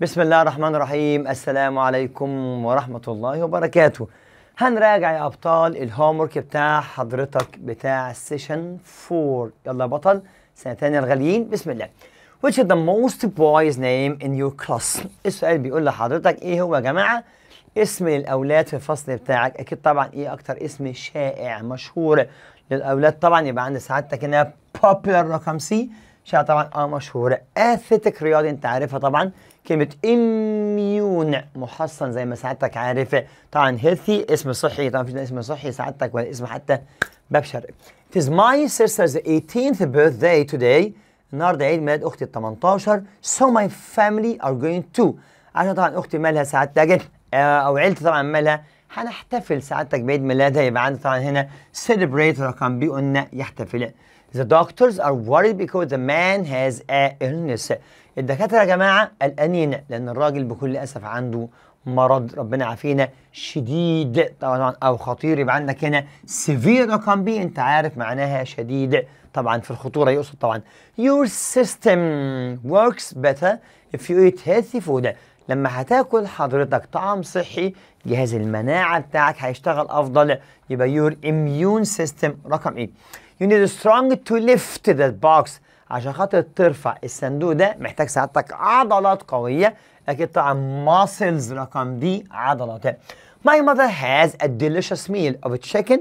بسم الله الرحمن الرحيم السلام عليكم ورحمة الله وبركاته هنراجع يا أبطال الهومورك بتاع حضرتك بتاع سيشن 4 يلا يا بطل سنتين الغاليين بسم الله Which is the most boys name in your class السؤال بيقول لحضرتك إيه هو يا جماعة اسم الأولاد في الفصل بتاعك أكيد طبعا إيه أكتر اسم شائع مشهور للأولاد طبعا يبقى عند سعادتك هنا popular رقم سي شائع طبعا أه مشهور أثليتيك رياضي أنت عارفها طبعا كلمة اميون محصن زي ما سعادتك عارفة طبعا هيلثي اسم صحي طبعا في اسم صحي سعادتك ولا اسم حتى بشر. It is my sister's 18th birthday today النهارده عيد ميلاد اختي ال 18 so my family are going to عشان طبعا اختي مالها سعادتك آه، او عيلتي طبعا مالها هنحتفل سعادتك بعيد ميلادها يبقى عندي طبعا هنا celebrate رقم بي قلنا يحتفل The doctors are worried because the man has a illness. الدكاترة يا جماعة قلقانين لأن الراجل بكل أسف عنده مرض ربنا عافينا شديد طبعا أو خطير يبقى عندك هنا severe رقم بي أنت عارف معناها شديد طبعا في الخطورة يقصد طبعا your system works better if you eat healthy food لما هتاكل حضرتك طعام صحي جهاز المناعة بتاعك هيشتغل أفضل يبقى your immune system رقم إيه You need strong to lift that box عشان خاطر ترفع الصندوق ده محتاج ساعتك عضلات قوية أكيد طبعا muscles رقم دي عضلات My mother has a delicious meal of chicken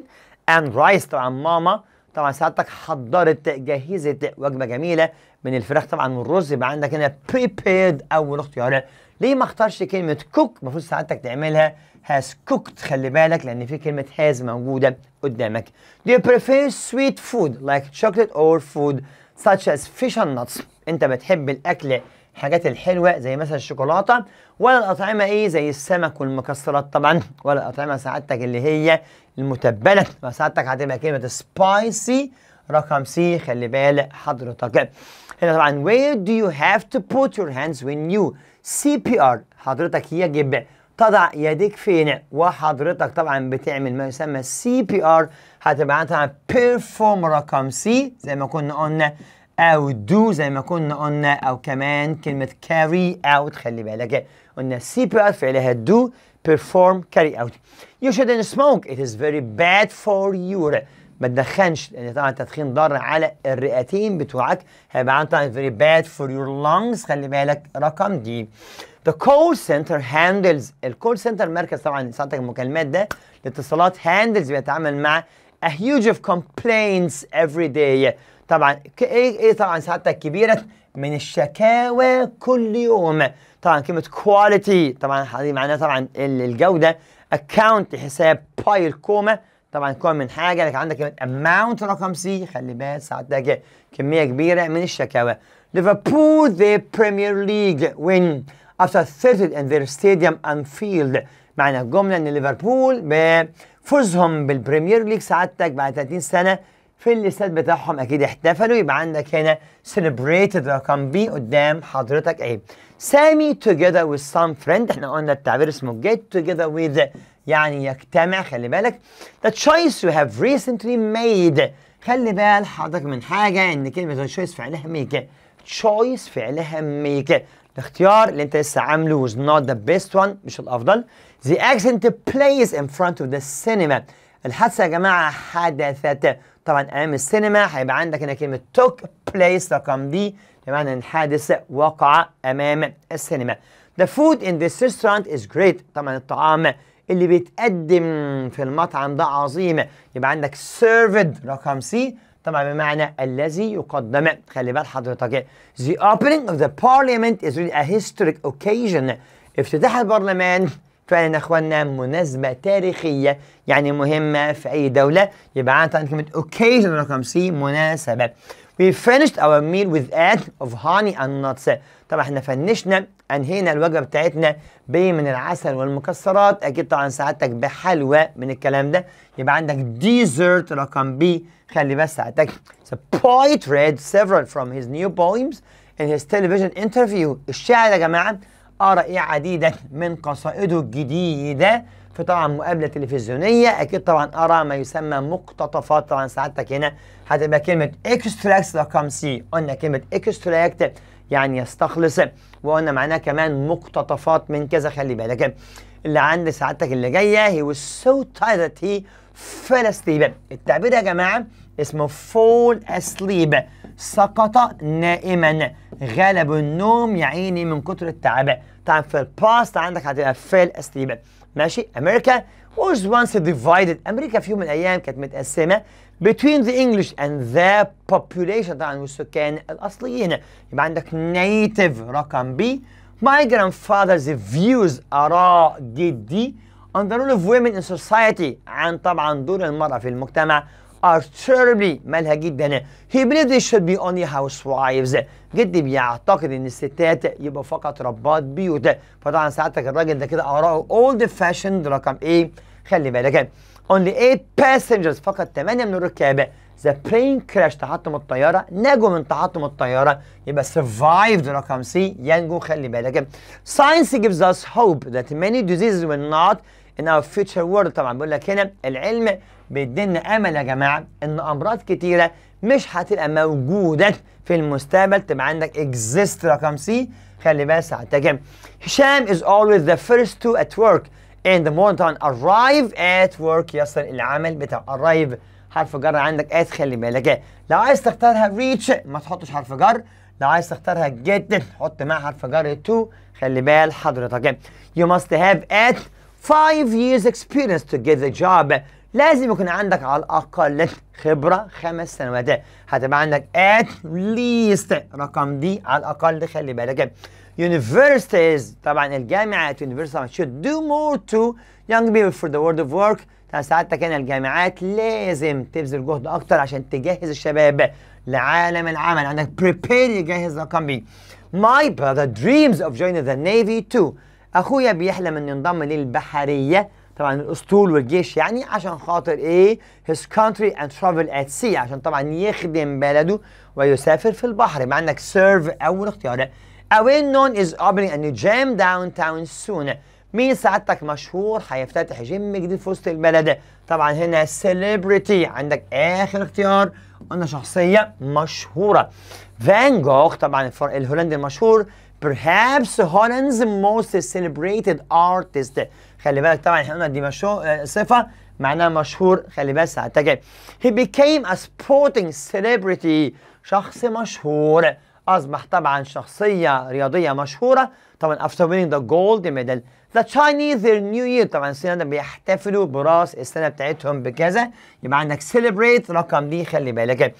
and rice طبعا ماما طبعا ساعتك حضرت جهزت وجبة جميلة من الفراخ طبعا والرز يبقى عندك هنا prepared اول اختيار ليه ما اختارش كلمه كوك المفروض سعادتك تعملها هاز كوكت خلي بالك لان في كلمه هاز موجوده قدامك do you prefer sweet food like chocolate or food such as fish and nuts انت بتحب الاكل الحاجات الحلوه زي مثلا الشوكولاته ولا الاطعمه ايه زي السمك والمكسرات طبعا ولا الاطعمه سعادتك اللي هي المتبله سعادتك هتبقى كلمه سبايسي رقم سي خلي بالك حضرتك هنا طبعا where do you have to put your hands when you CPR حضرتك يجب تضع يديك فين وحضرتك طبعا بتعمل ما يسمى CPR هتبعتها perform رقم سي زي ما كنا قلنا او do زي ما كنا قلنا او كمان كلمه carry out خلي بالك قلنا CPR فعلها do perform carry out you shouldn't smoke it is very bad for you ما تدخنش لان طبعا التدخين ضار على الرئتين بتوعك هيبقى عن طبعا very bad for your lungs خلي بالك رقم دي The call center handles الكول سنتر مركز طبعا ساعتك المكالمات ده الاتصالات handles بيتعامل مع a huge of complaints every day طبعا ايه ايه طبعا سعادتك كبيره من الشكاوى كل يوم طبعا كلمه كواليتي طبعا هذه معناها طبعا الجوده اكونت حساب بايل كوما طبعا كون من حاجه لك عندك كلمه اماونت رقم سي خلي بالك ساعتها كميه كبيره من الشكاوى ليفربول ذا بريمير ليج وين افتر 30 ان ذير ستاديوم انفيلد معنى الجمله ان ليفربول بفوزهم بالبريمير ليج سعادتك بعد 30 سنه في الاستاد بتاعهم اكيد احتفلوا يبقى عندك هنا سيلبريتد رقم بي قدام حضرتك ايه سامي توجذر وذ سام فريند احنا قلنا التعبير اسمه جيت توجذر وذ يعني يجتمع خلي بالك the choice you have recently made خلي بال حضرتك من حاجة إن كلمة the choice فعلها make choice فعلها make الاختيار اللي انت لسه عامله was not the best one مش الافضل the accident plays in front of the cinema الحادثه يا جماعه حدثت طبعا امام السينما هيبقى عندك هنا كلمه took place رقم دي بمعنى ان الحادث وقع امام السينما the food in this restaurant is great طبعا الطعام اللي بيتقدم في المطعم ده عظيم يبقى عندك سيرفد رقم سي طبعا بمعنى الذي يقدم خلي بال حضرتك The opening of the parliament is really a historic occasion افتتاح البرلمان فعلا يا اخوانا مناسبة تاريخية يعني مهمة في أي دولة يبقى عندنا كلمة occasion رقم سي مناسبة We finished our meal with ad of honey and nuts طبعا احنا فنشنا انهينا الوجبه بتاعتنا بيه من العسل والمكسرات اكيد طبعا سعادتك بحلوى من الكلام ده يبقى عندك ديزرت رقم بي خلي بس سعادتك The poet read several from his new poems in his television interview الشاعر يا جماعه قرأ آه ايه عديدا من قصائده الجديده في طبعا مقابله تلفزيونيه اكيد طبعا قرأ ما يسمى مقتطفات طبعا سعادتك هنا هتبقى كلمه اكستراكت رقم سي قلنا كلمه اكستراكت يعني يستخلص وقلنا معناه كمان مقتطفات من كذا خلي بالك اللي عند سعادتك اللي جايه هي tired that he fell asleep التعبير يا جماعه اسمه فول asleep سقط نائما غلب النوم يا عيني من كتر التعب طبعا في الباست عندك هتبقى fell asleep ماشي امريكا was once divided امريكا في يوم من الايام كانت متقسمه between the English and the population طبعا والسكان الأصليين يبقى عندك native رقم B my grandfather's views آراء جدي on the role of women in society عن طبعا دور المرأة في المجتمع are terribly مالها جدا he believed they should be only housewives جدي بيعتقد ان الستات يبقوا فقط ربات بيوت فطبعا ساعتك الراجل ده كده آراءه old fashioned رقم ايه خلي بالك only eight passengers فقط 8 من الركاب the plane crash تحطم الطيارة نجوا من تحطم الطيارة يبقى survived رقم C ينجو خلي بالك science gives us hope that many diseases will not in our future world طبعا بقول لك هنا العلم بيدينا امل يا جماعه ان امراض كتيره مش هتبقى موجوده في المستقبل تبقى عندك exist رقم C خلي بالك ساعتها هشام is always the first two at work and the time arrive at work يصل العمل بتاع arrive حرف جر عندك at خلي بالك لو عايز تختارها reach ما تحطش حرف جر لو عايز تختارها get حط معاها حرف جر to خلي بال حضرتك you must have at 5 years experience to get the job لازم يكون عندك على الأقل خبرة خمس سنوات هتبقى عندك at least رقم دي على الأقل خلي بالك Universities طبعا الجامعات universities should do more to young people for the world of work ساعتها كان الجامعات لازم تبذل جهد اكتر عشان تجهز الشباب لعالم العمل عندك prepare يجهز رقم بي my brother dreams of joining the navy too اخويا بيحلم انه ينضم للبحريه طبعا الاسطول والجيش يعني عشان خاطر ايه his country and travel at sea عشان طبعا يخدم بلده ويسافر في البحر مع انك serve اول اختيار A known is opening a new gym downtown soon. مين سعادتك مشهور هيفتتح جيم جديد في وسط البلد طبعا هنا سيلبرتي عندك اخر اختيار قلنا شخصيه مشهوره فان جوخ طبعا الهولندي المشهور perhaps Holland's most celebrated artist خلي بالك طبعا احنا قلنا دي مشو... آه، صفه معناها مشهور خلي بالك سعادتك. he became a sporting celebrity شخص مشهور أصبح طبعا شخصية رياضية مشهورة طبعا after winning the gold medal the Chinese their new year طبعا السنة ده بيحتفلوا براس السنة بتاعتهم بكذا يبقى عندك celebrate رقم دي خلي بالك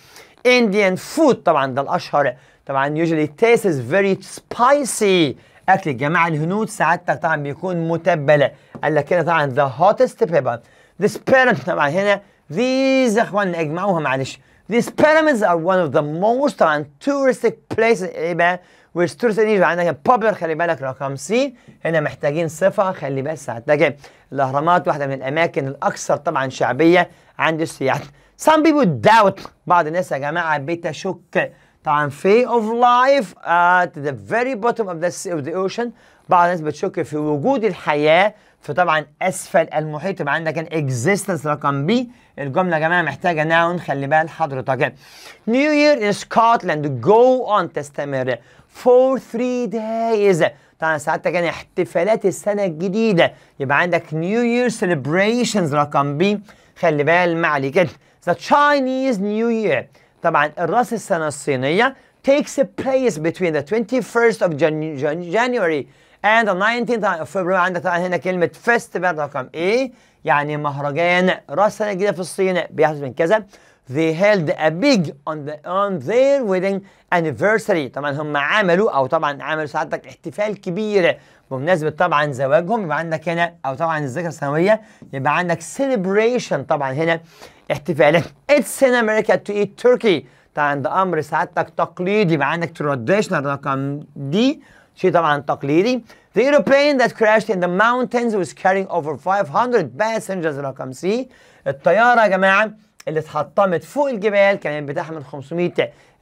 Indian food طبعا ده الأشهر طبعا usually tastes very spicy أكل الجماعة الهنود سعادتك طبعا بيكون متبلة قال لك هنا طبعا the hottest pepper this parent طبعا هنا these إخواننا أجمعوها معلش These pyramids are one of the most طبعا touristic places يبقى إيه which tourist يبقى عندك popular خلي بالك رقم سي هنا محتاجين صفة خلي بالك هتلاقي الأهرامات واحدة من الأماكن الأكثر طبعا شعبية عند السياح Some people doubt بعض الناس يا جماعة بتشك طبعا في of life at the very bottom of the, sea of the ocean بعض الناس بتشك في وجود الحياة فطبعا اسفل المحيط يبقى عندك الاكزيستنس رقم بي الجمله يا جماعه محتاجه ناون خلي بال حضرتك نيو يير سكوتلاند جو اون تستمر فور 3 دايز طبعا سعادتك يعني احتفالات السنه الجديده يبقى عندك نيو يير سيلبريشنز رقم بي خلي بال ما عليك ذا تشاينيز نيو يير طبعا الراس السنه الصينيه takes place between the 21st of January and the 19th of February عندك طبعا هنا كلمة festival رقم A إيه؟ يعني مهرجان راس سنة جديدة في الصين بيحدث من كذا they held a big on, the, on their wedding anniversary طبعا هم عملوا او طبعا عملوا سعادتك احتفال كبير بمناسبة طبعا زواجهم يبقى عندك هنا او طبعا الذكرى السنوية يبقى عندك celebration طبعا هنا احتفالات it's in America to eat turkey طبعا ده امر سعادتك تقليدي يبقى عندك traditional رقم دي شيء طبعا تقليدي The aeroplane that crashed in the mountains was carrying over 500 passengers رقم سي الطيارة يا جماعة اللي اتحطمت فوق الجبال كان بتحمل 500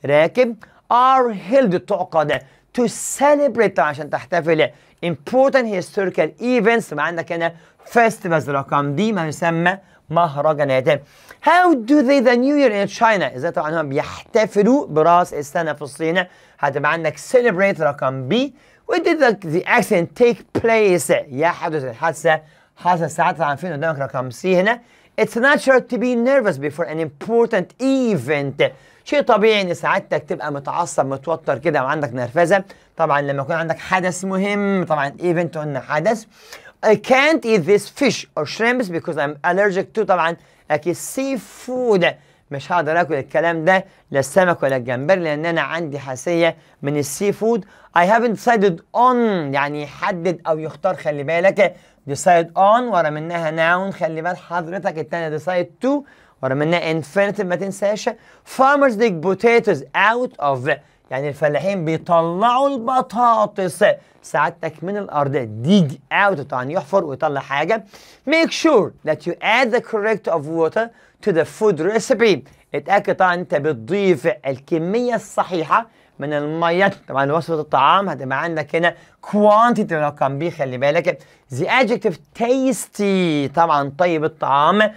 راكب are held تعقد to celebrate عشان تحتفل important historical events مع عندك هنا festivals رقم دي ما يسمى مهرجانات How do they the new year in China ازاي طبعا هم بيحتفلوا براس السنة في الصين هتبقى عندك celebrate رقم B ودي the accident take place حدث الحادثة حصل ساعتها عارفين قدامك رقم C هنا It's natural to be nervous before an important event شيء طبيعي ان سعادتك تبقى متعصب متوتر كده وعندك نرفزه طبعا لما يكون عندك حدث مهم طبعا ايفنت قلنا حدث I can't eat this fish or shrimps because I'm allergic to طبعا اكيد سي فود مش هقدر اكل الكلام ده لا السمك ولا الجمبري لان انا عندي حساسيه من السي فود I haven't decided on يعني يحدد او يختار خلي بالك decide on ورا منها noun خلي بال حضرتك الثانيه decide to ورا منها infinitive ما تنساش farmers dig potatoes out of يعني الفلاحين بيطلعوا البطاطس سعادتك من الارض ديج out طبعا يعني يحفر ويطلع حاجه make sure that you add the correct of water to the food recipe اتأكد طبعا انت بتضيف الكمية الصحيحة من المية طبعا وصفة الطعام هتبقى عندك هنا quantity رقم بي خلي بالك the adjective tasty طبعا طيب الطعام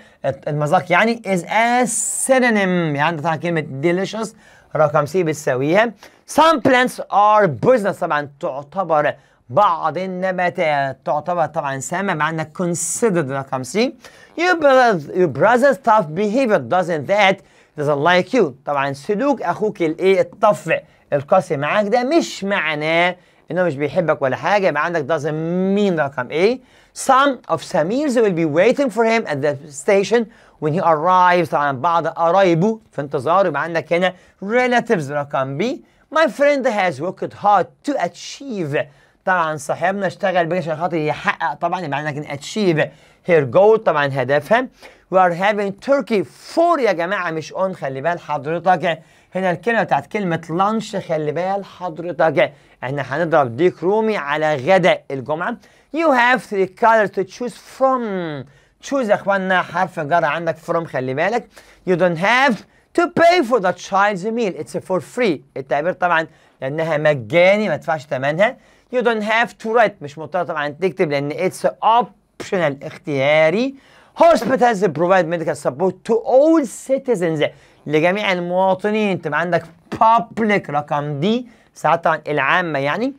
المذاق يعني is a synonym يعني طبعا كلمة delicious رقم سي بتساويها some plants are business طبعا تعتبر بعض النباتات تعتبر طبعا سامة معنا considered رقم C your brother's tough behavior doesn't that doesn't like you طبعا سلوك أخوك الإيه الطف القاسي معاك ده مش معناه إنه مش بيحبك ولا حاجة يبقى عندك doesn't mean رقم A some of Samir's will be waiting for him at the station when he arrives طبعا بعض قرايبه في انتظاره يبقى عندك هنا relatives رقم B my friend has worked hard to achieve طبعا صاحبنا اشتغل بيه عشان خاطر يحقق طبعا يبقى عندنا كان اتشيف هير جول طبعا هدفها وي ار هافينج تركي فور يا جماعه مش اون خلي بال حضرتك هنا الكلمه بتاعت كلمه لانش خلي بال حضرتك احنا هنضرب ديك رومي على غداء الجمعه يو هاف ثري كالر تو تشوز فروم تشوز يا اخواننا حرف جر عندك فروم خلي بالك يو دونت هاف to pay for the child's meal it's for free التعبير طبعا لانها مجاني ما تدفعش ثمنها You don't have to write مش مضطر طبعا تكتب لان اتس اوبشنال اختياري hospitals provide medical support to all citizens لجميع المواطنين تبقى عندك public رقم دي ساعات طبعا العامه يعني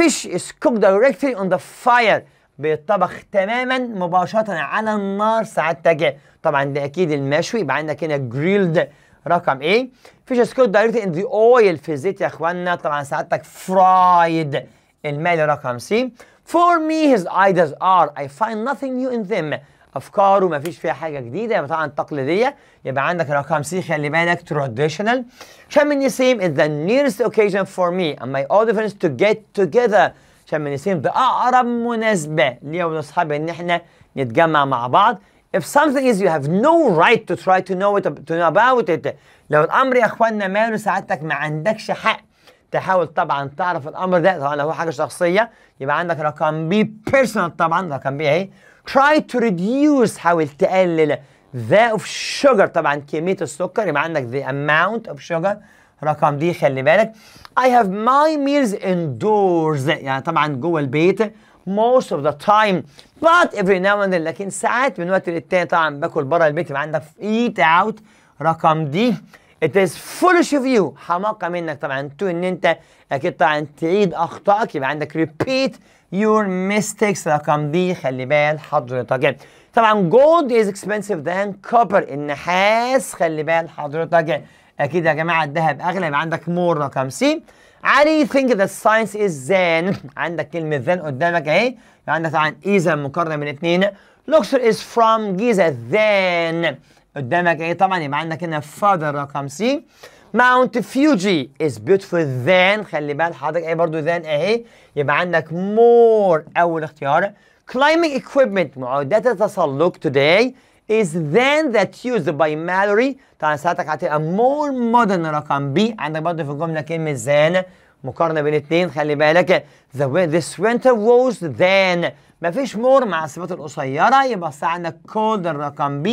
fish is cooked directly on the fire بيتطبخ تماما مباشره على النار سعادتك طبعا ده اكيد المشوي يبقى عندك هنا جريلد رقم ايه فيش سكوت دايركت ان ذا اويل في الزيت يا اخوانا طبعا ساعاتك فرايد المال رقم سي For me his ideas are I find nothing new in them افكاره ما فيش فيها حاجه جديده يبقى طبعا تقليدية يبقى عندك رقم سي خلي بالك traditional شمنيسيم is the nearest occasion for me and my audience to get together شمنيسيم ده اقرب مناسبه ليا ولاصحابي ان احنا نتجمع مع بعض if something is you have no right to try to know it to know about it لو الامر يا اخوانا ماله سعادتك ما عندكش حق تحاول طبعا تعرف الامر ده طبعا لو هو حاجه شخصيه يبقى عندك رقم بي بيرسونال طبعا رقم بي اهي try to reduce حاول تقلل the of sugar طبعا كميه السكر يبقى عندك the amount of sugar رقم دي خلي بالك I have my meals indoors يعني طبعا جوه البيت most of the time but every now and then لكن ساعات من وقت للتاني طبعا باكل بره البيت يبقى عندك eat out رقم دي It is foolish of you حماقة منك طبعا تو ان انت اكيد طبعا تعيد اخطائك يبقى عندك repeat your mistakes رقم دي خلي بال حضرتك طبعا gold is expensive than copper النحاس خلي بال حضرتك اكيد يا جماعة الذهب اغلى يبقى عندك more رقم سي علي think that science is zen عندك كلمة zen قدامك اهي عندك طبعا اذا مقارنة من اثنين Luxor is from Giza then قدامك ايه طبعا يبقى عندك هنا فادر رقم سي ماونت فيوجي از بيوتفول ذان خلي بال حضرتك ايه برضو ذان اهي يبقى عندك مور اول اختيار climbing equipment معدات التسلق today is then that used by Mallory طبعا ساعتك هتبقى more modern رقم B عندك برضه في الجملة كلمة than مقارنة بين الاثنين خلي بالك the this winter was then مفيش more مع الصفات القصيرة يبقى عندك cold رقم B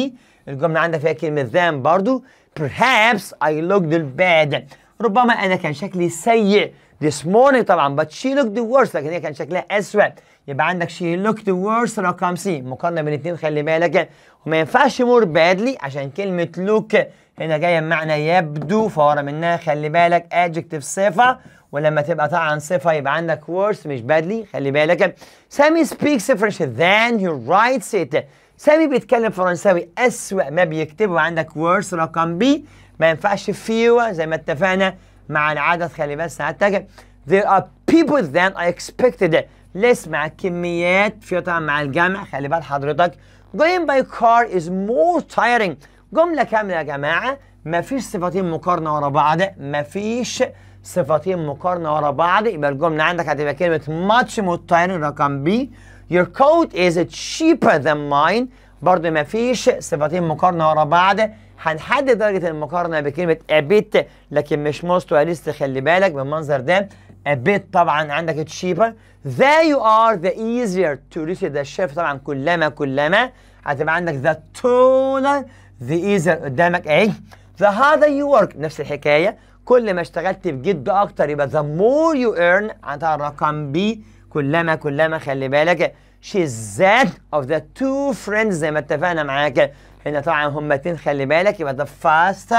الجمله عندك فيها كلمه ذام برضو perhaps I looked bad ربما انا كان شكلي سيء this morning طبعا but she looked worse لكن هي كان شكلها اسوء يبقى عندك she looked worse رقم سي مقارنه بين الاثنين خلي بالك وما ينفعش more badly عشان كلمه look هنا جايه بمعنى يبدو فورا منها خلي بالك adjective صفه ولما تبقى طبعا صفه يبقى عندك worse مش badly خلي بالك سامي speaks French then he writes it سامي بيتكلم فرنساوي أسوأ ما بيكتبه عندك ورث رقم بي ما ينفعش فيو زي ما اتفقنا مع العدد خلي بس هتجد there are people than I expected less مع كميات في طبعا مع الجمع خلي بال حضرتك going by car is more tiring جملة كاملة يا جماعة مفيش صفتين مقارنة ورا بعض مفيش صفتين مقارنة ورا بعض يبقى الجملة عندك هتبقى كلمة much more tiring رقم بي Your coat is cheaper than mine برضه ما فيش صفتين مقارنة ورا بعض هنحدد درجة المقارنة بكلمة a bit لكن مش موست وليست خلي بالك بالمنظر ده a bit طبعا عندك cheaper there you are the easier to reach the chef طبعا كلما كلما هتبقى عندك the taller the easier قدامك أهي the harder you work نفس الحكاية كل ما اشتغلت بجد أكتر يبقى the more you earn عندها رقم بي كلما كلما خلي بالك شيزات of the two friends زي ما اتفقنا معاك هنا طبعا هما اتنين خلي بالك يبقى the fast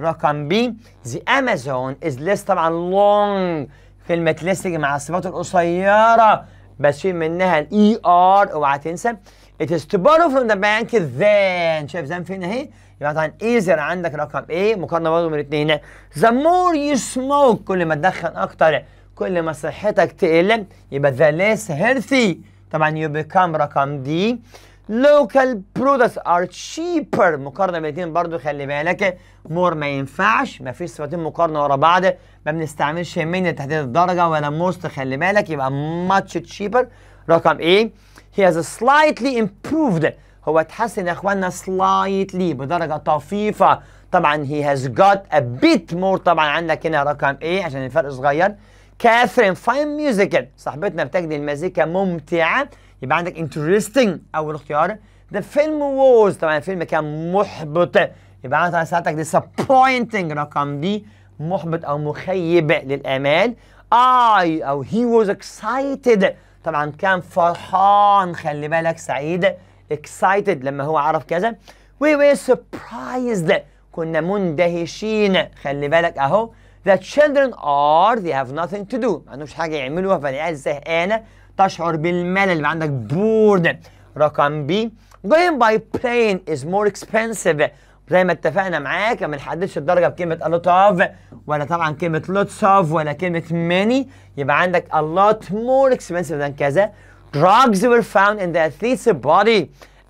رقم بي the Amazon is less طبعا long كلمة less مع الصفات القصيرة بس في منها الاي ار e اوعى تنسى It is to borrow from the bank then شايف زين فين اهي يبقى طبعا ايزر عندك رقم ايه مقارنه برضه من الاثنين The more you smoke كل ما تدخن اكتر كل ما صحتك تقل يبقى ذا ليس هيلثي طبعا يو بيكام رقم دي لوكال برودكتس ار تشيبر مقارنه بالاثنين برضو خلي بالك مور ما ينفعش ما فيش صفتين مقارنه ورا بعض ما بنستعملش من تحديد الدرجه ولا موست خلي بالك يبقى ماتش تشيبر رقم ايه هي از سلايتلي امبروفد هو اتحسن يا اخوانا سلايتلي بدرجه طفيفه طبعا هي هاز جوت ا بيت مور طبعا عندك هنا رقم ايه عشان الفرق صغير كاثرين فاين ميوزيكال صاحبتنا بتجد المزيكا ممتعه يبقى عندك انترستنج اول اختيار ذا فيلم ووز طبعا الفيلم كان محبط يبقى عندك ساعتك ديسابوينتنج رقم دي محبط او مخيب للامال اي او هي ووز اكسايتد طبعا كان فرحان خلي بالك سعيد اكسايتد لما هو عرف كذا وي وي سربرايزد كنا مندهشين خلي بالك اهو The children are they have nothing to do ما عندهمش حاجه يعملوها فالعيال زهقانه تشعر بالملل يبقى عندك بورد رقم بي going by plane is more expensive زي ما اتفقنا معاك ما نحددش الدرجه بكلمه a lot of ولا طبعا كلمه lots of ولا كلمه many يبقى عندك a lot more expensive than كذا drugs were found in the athlete's body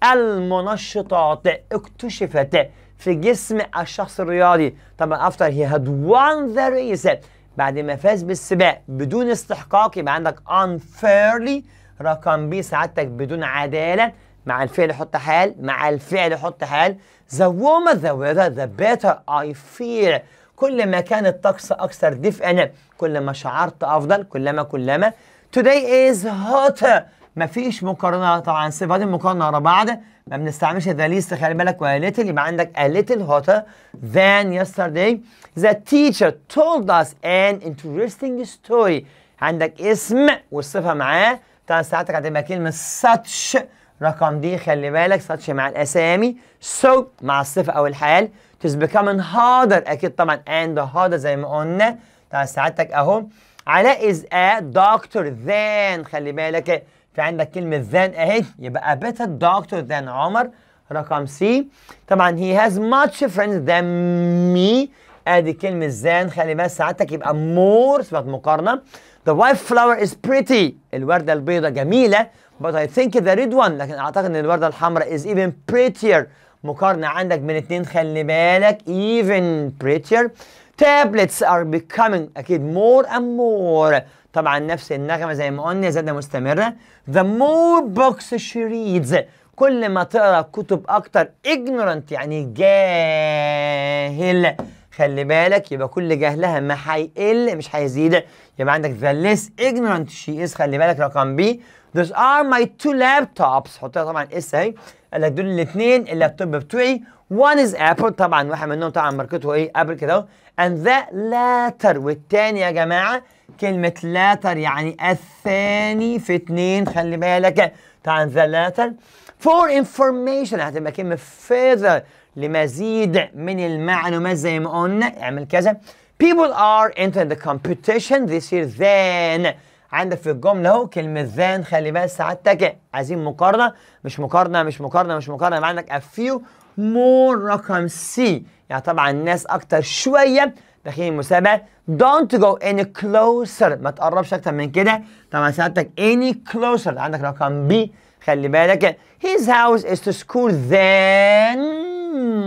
المنشطات اكتشفت في جسم الشخص الرياضي طبعا افتر هي هاد وان ذا ريس بعد ما فاز بالسباق بدون استحقاق يبقى عندك unfairly رقم بي سعادتك بدون عداله مع الفعل حط حال مع الفعل حط حال the warmer the weather the better I feel كل ما كان الطقس أكثر دفئا كل ما شعرت أفضل كلما كلما today is hotter مفيش مقارنة طبعا سيب هذه المقارنة ورا بعض ما بنستعملش the least خلي بالك ولا little يبقى عندك a little hotter than yesterday the teacher told us an interesting story عندك اسم والصفه معاه طبعا ساعتك هتبقى كلمه such رقم دي خلي بالك such مع الاسامي so مع الصفه او الحال tis becoming harder اكيد طبعا and harder زي ما قلنا طبعا ساعتك اهو علاء is a doctor than خلي بالك في عندك كلمة than أهي يبقى better doctor than عمر رقم سي طبعا هي هاز ماتش فريندز ذان مي ادي كلمة than خلي بالك سعادتك يبقى مور صفة مقارنة The white flower is pretty الوردة البيضاء جميلة but I think the red one لكن أعتقد إن الوردة الحمراء is even prettier مقارنة عندك بين اتنين خلي بالك even prettier tablets are becoming أكيد more and more طبعا نفس النغمه زي ما قلنا زاده مستمره the more books she reads كل ما تقرا كتب اكتر ignorant يعني جاهل خلي بالك يبقى كل جهلها ما هيقل مش هيزيد يبقى عندك the less ignorant she is خلي بالك رقم بي those are my two laptops حطها طبعا اس اهي قال لك دول الاثنين اللابتوب بتوعي one is apple طبعا واحد منهم طبعا ماركته ايه ابل كده and the latter والتاني يا جماعه كلمة لاتر يعني الثاني في اتنين خلي بالك تعال ذا لاتر فور انفورميشن هتبقى كلمة فيذر لمزيد من المعلومات زي ما قلنا اعمل كذا people are entering the competition this year then عندك في الجملة اهو كلمة then خلي بالك سعادتك عايزين مقارنة مش مقارنة مش مقارنة مش مقارنة يبقى عندك a few more رقم C يعني طبعا الناس أكتر شوية داخلين المسابقه dont go any closer ما تقربش اكتر من كده طبعا سالتك any closer عندك رقم بي خلي بالك his house is to school than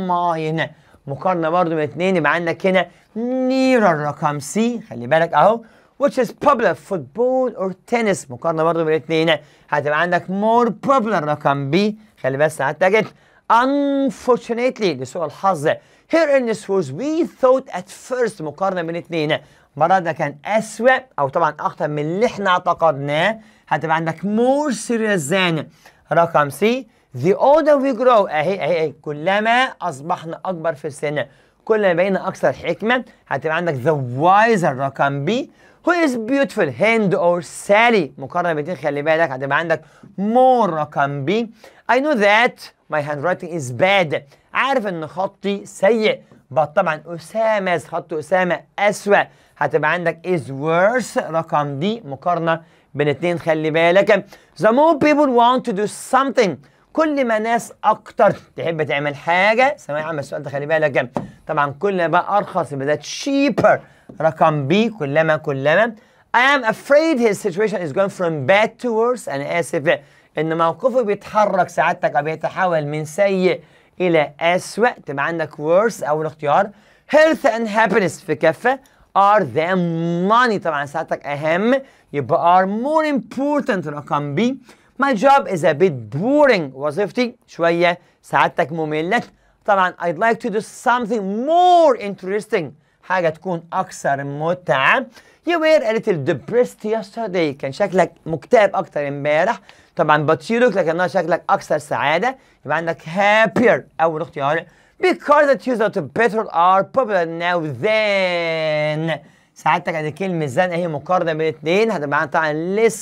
mine مقارنه برضو من اتنين يبقى عندك هنا nearer رقم سي خلي بالك اهو which is popular football or tennis مقارنه برضو من الاثنين هتبقى عندك more popular رقم B خلي بالك سالتك unfortunately لسوء الحظ Here in this was we thought at first مقارنة بين اثنين المرة ده كان أسوأ أو طبعا أخطر من اللي احنا اعتقدناه هتبقى عندك more serious than رقم سي the older we grow أهي أهي أهي كلما أصبحنا أكبر في السن كلما بقينا أكثر حكمة هتبقى عندك the wiser رقم بي who is beautiful هند or سالي مقارنة بين خلي بالك هتبقى عندك more رقم بي I know that my handwriting is bad عارف ان خطي سيء بس طبعا اسامه خط اسامه اسوء هتبقى عندك is worse رقم دي مقارنه بين اتنين خلي بالك the more people want to do something كل ما ناس اكتر تحب تعمل حاجه ثانويه عامه السؤال ده خلي بالك طبعا كل ما بقى ارخص يبقى ده cheaper رقم بي كلما كلما I am afraid his situation is going from bad to worse أنا آسف إن موقفه بيتحرك سعادتك أو بيتحول من سيء الى اسوأ تبقى عندك worse اول اختيار health and happiness في كفه are the money طبعا ساعتك اهم يبقى are more important رقم B my job is a bit boring وظيفتي شويه سعادتك ممله طبعا I'd like to do something more interesting حاجة تكون أكثر متعة You were a little depressed yesterday كان شكلك مكتئب أكثر امبارح طبعا بتشيرك لكنها شكلك اكثر سعاده يبقى عندك happier اول اختيار because the of to better are popular now than سعادتك عند كلمة than هي مقارنة بين اثنين هتبقى طبعا less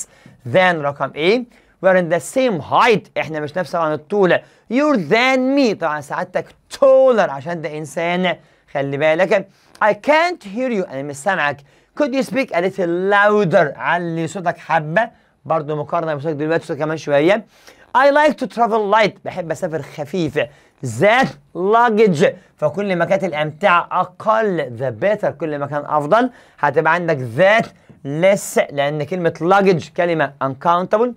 than رقم ايه we are in the same height احنا مش نفس عن الطول you're than me طبعا سعادتك taller عشان ده انسان خلي بالك I can't hear you انا مش سامعك could you speak a little louder علي صوتك حبة برضه مقارنه بسيطه دلوقتي كمان شويه I like to travel light بحب أسافر خفيفة ذات luggage فكل ما كانت الأمتعة أقل the better كل ما كان أفضل هتبقى عندك ذات less لأن كلمة luggage كلمة uncountable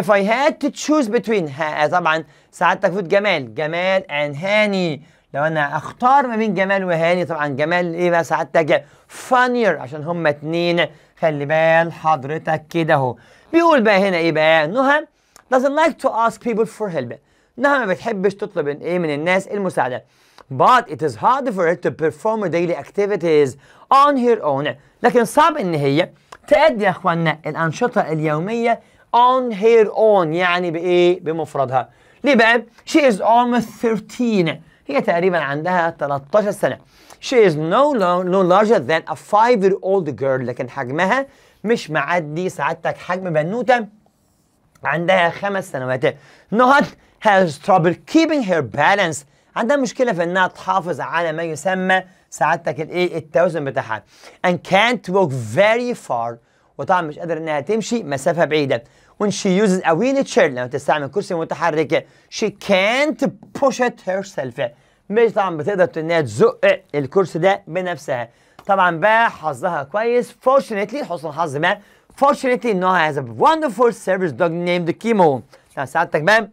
if I had to choose between ها آه، طبعا سعادتك فوت جمال جمال and هاني لو أنا أختار ما بين جمال وهاني طبعا جمال إيه بقى سعادتك funnier عشان هما اتنين خلي بال حضرتك كده أهو بيقول بقى هنا ايه بقى نهى doesn't like to ask people for help نهى ما بتحبش تطلب ايه من الناس المساعده but it is hard for her to perform her daily activities on her own لكن صعب ان هي تأدي يا اخوانا الانشطه اليوميه on her own يعني بايه بمفردها ليه بقى she is almost 13 هي تقريبا عندها 13 سنه she is no, no larger than a 5 year old girl لكن حجمها مش معدي سعادتك حجم بنوته عندها خمس سنوات نهض has trouble keeping her balance عندها مشكلة في انها تحافظ على ما يسمى سعادتك الايه التوازن بتاعها and can't walk very far وطبعا مش قادر انها تمشي مسافة بعيدة when she uses a wheelchair لما تستعمل كرسي متحرك she can't push it herself مش طبعا بتقدر انها تزق الكرسي ده بنفسها طبعا بقى حظها كويس فورشنتلي حسن حظ ما فورشنتلي انها هاز ا وندرفول سيرفيس دوج نيمد كيمو سعادتك بقى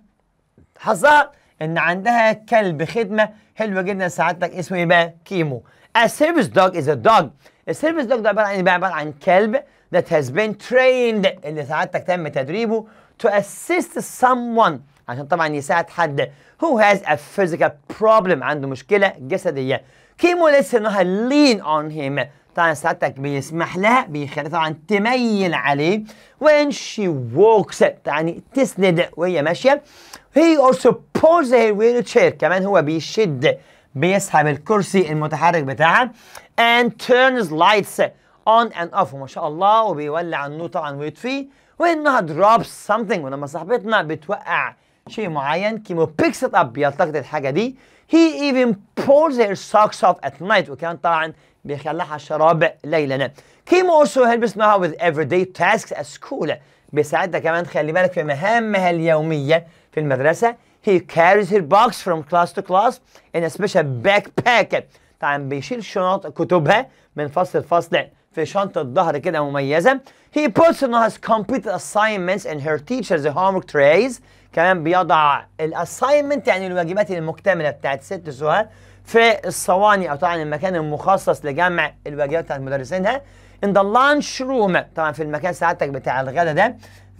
حظها ان عندها كلب خدمه حلوه جدا سعادتك اسمه ايه بقى كيمو ا سيرفيس دوج از ا دوج السيرفيس دوج ده عباره عن إيه بقى عباره عن كلب that has been trained اللي سعادتك تم تدريبه to assist someone عشان طبعا يساعد حد who has a physical problem عنده مشكله جسديه. كيمو لسه انها لين اون هيم طبعا سعادتك بيسمح لها بيخليها طبعا تميل عليه when she walks يعني تسند وهي ماشيه he also pulls her wheelchair كمان هو بيشد بيسحب الكرسي المتحرك بتاعها and turns lights on and off وما شاء الله وبيولع النور طبعا ويطفي وانها drops something ولما صاحبتنا بتوقع شيء معين كيمو picks it up يلتقط الحاجه دي He even pulls their socks off at night وكان طبعا بيخلعها الشراب ليلا. Kim also helps Noah with everyday tasks at school. بيساعدها كمان خلي بالك في مهامها اليومية في المدرسة. He carries her box from class to class in a special backpack. طبعا بيشيل شنط كتبها من فصل لفصل في شنطة ظهر كده مميزة. He puts Noah's complete assignments in her teacher's homework trays. كمان بيضع الاساينمنت يعني الواجبات المكتمله بتاعت ست سهى في الصواني او طبعا المكان المخصص لجمع الواجبات بتاعت مدرسينها ان ذا لانش روم طبعا في المكان سعادتك بتاع الغدا ده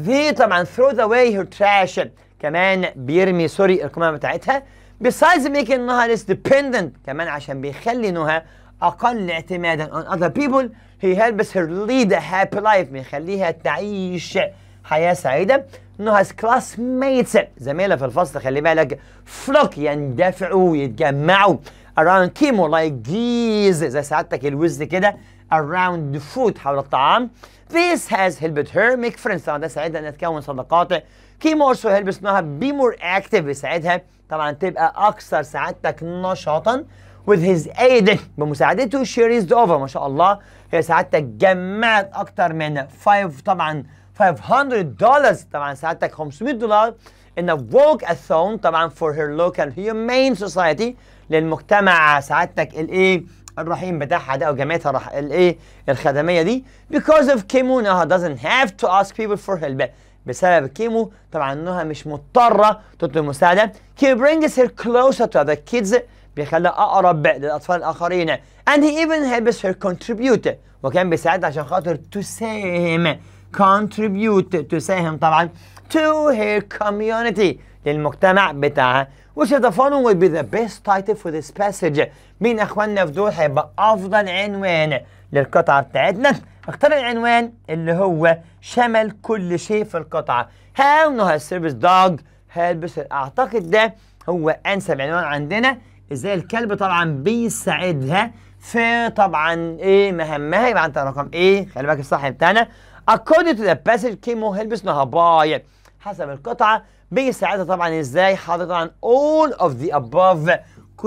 في طبعا ثرو ذا واي هير تراش كمان بيرمي سوري القمامه بتاعتها besides making نهى less dependent كمان عشان بيخلي نهى أقل اعتمادا on other people he helps her lead a happy life بيخليها تعيش حياه سعيده انه هاز كلاس ميتس زمايله في الفصل خلي بالك فلوك يندفعوا ويتجمعوا around كيمو لايك جيز زي سعادتك الوز كده around the food حول الطعام This has helped her make friends طبعا ده ساعدها انها تكون صداقات كيمو also helps اسمها be more active يساعدها طبعا تبقى اكثر سعادتك نشاطا with his aid بمساعدته she is over ما شاء الله هي سعادتك جمعت اكثر من 5 طبعا $500 طبعا سعادتك 500 دولار in a walkathon طبعا for her local humane society للمجتمع سعادتك الايه الرحيم بتاعها ده او جامعتها الايه الخدميه دي because of كيمو نها doesn't have to ask people for help بسبب الكيمو طبعا انها مش مضطره تطلب مساعده he brings her closer to other kids بيخليها اقرب للاطفال الاخرين and he even helps her contribute وكان بيساعدها عشان خاطر تساهم contribute تساهم طبعا to her community للمجتمع بتاعها which is the following will be the best title for this passage مين اخواننا في دول هيبقى افضل عنوان للقطعه بتاعتنا اختار العنوان اللي هو شمل كل شيء في القطعه how no has service dog helps اعتقد ده هو انسب عنوان عندنا ازاي الكلب طبعا بيساعدها في طبعا ايه مهمها يبقى انت رقم ايه خلي بالك الصح بتاعنا According to the passage chemohelbis nahabai حسب القطعة بيساعدها طبعا ازاي حاضر طبعا all of the above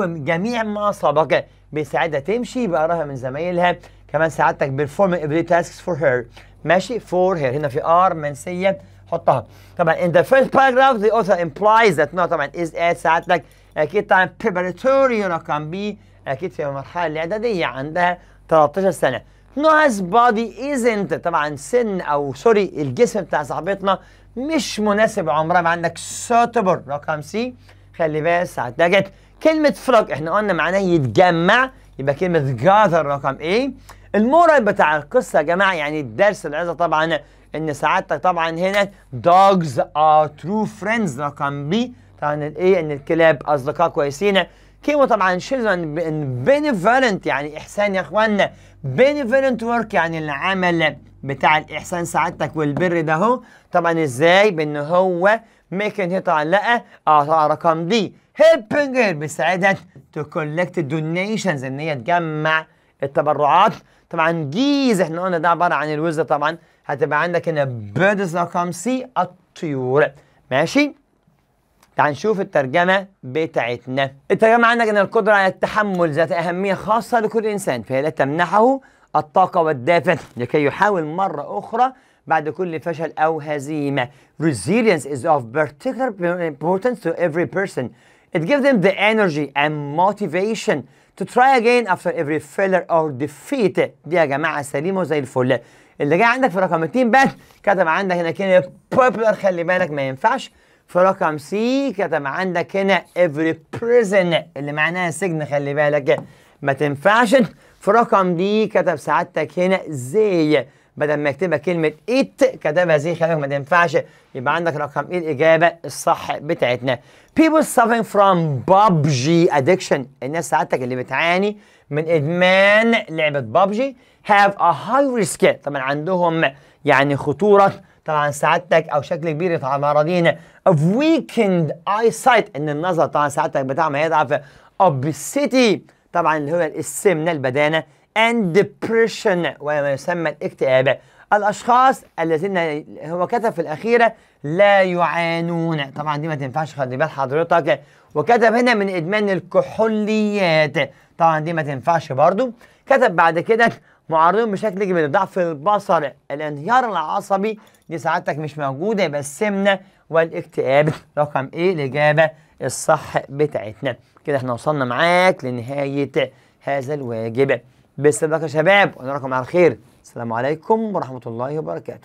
جميع ما سبق بيساعدها تمشي بقراها من زمايلها كمان ساعدتك بالفورم every تاسكس فور هير ماشي فور هير هنا في ار منسية حطها طبعا in the first paragraph the author implies that no طبعا is at ساعدتك اكيد طبعا preparatory رقم بي اكيد في المرحلة الاعدادية عندها 13 سنة ناقص بادي ازنت طبعا سن او سوري الجسم بتاع صاحبتنا مش مناسب عمرها ما عندك سوتبر رقم سي خلي بالك ساعتها جت كلمة فلوك احنا قلنا معناه يتجمع يبقى كلمة جاذر رقم ايه المورال بتاع القصة يا جماعة يعني الدرس العظة طبعا ان سعادتك طبعا هنا dogs are true friends رقم بي طبعا الايه ان الكلاب اصدقاء كويسين كيما وطبعا شيلدرن بينيفالنت يعني احسان يا اخوانا بينيفالنت ورك يعني العمل بتاع الاحسان سعادتك والبر ده هو طبعا ازاي بان هو ميكن هي طبعا لا اه رقم دي هيلبنجر بيساعدها تو كولكت دونيشنز ان هي تجمع التبرعات طبعا جيز احنا قلنا ده عباره عن الوزه طبعا هتبقى عندك هنا بيردز رقم سي الطيور ماشي تعال نشوف الترجمة بتاعتنا الترجمة عندك أن القدرة على التحمل ذات أهمية خاصة لكل إنسان فهي لا تمنحه الطاقة والدافع لكي يحاول مرة أخرى بعد كل فشل أو هزيمة Resilience is of particular importance to every person It gives them the energy and motivation to try again after every failure or defeat دي يا جماعة سليمة وزي الفل اللي جاي عندك في رقم 2 بقى كتب عندك هنا كلمة popular خلي بالك ما ينفعش في رقم سي كتب عندك هنا every prison اللي معناها سجن خلي بالك ما تنفعش في رقم دي كتب سعادتك هنا زي بدل ما يكتبها كلمة إت كتبها زي خلي ما تنفعش يبقى عندك رقم إيه الإجابة الصح بتاعتنا people suffering from PUBG addiction الناس سعادتك اللي بتعاني من إدمان لعبة PUBG have a high risk طبعا عندهم يعني خطورة طبعا سعادتك او شكل كبير طبعا مرضين of weakened eyesight ان النظر طبعا سعادتك بتاع ما يضعف obesity طبعا اللي هو السم من البدانه and depression وما يسمى الاكتئاب الاشخاص الذين هو كتب في الاخيره لا يعانون طبعا دي ما تنفعش خلي بال حضرتك وكتب هنا من ادمان الكحوليات طبعا دي ما تنفعش برضو كتب بعد كده معرضون بشكل كبير لضعف البصر الانهيار العصبي دي سعادتك مش موجودة يبقى السمنة والاكتئاب رقم ايه الإجابة الصح بتاعتنا كده احنا وصلنا معاك لنهاية هذا الواجب بس يا شباب ونراكم على خير السلام عليكم ورحمة الله وبركاته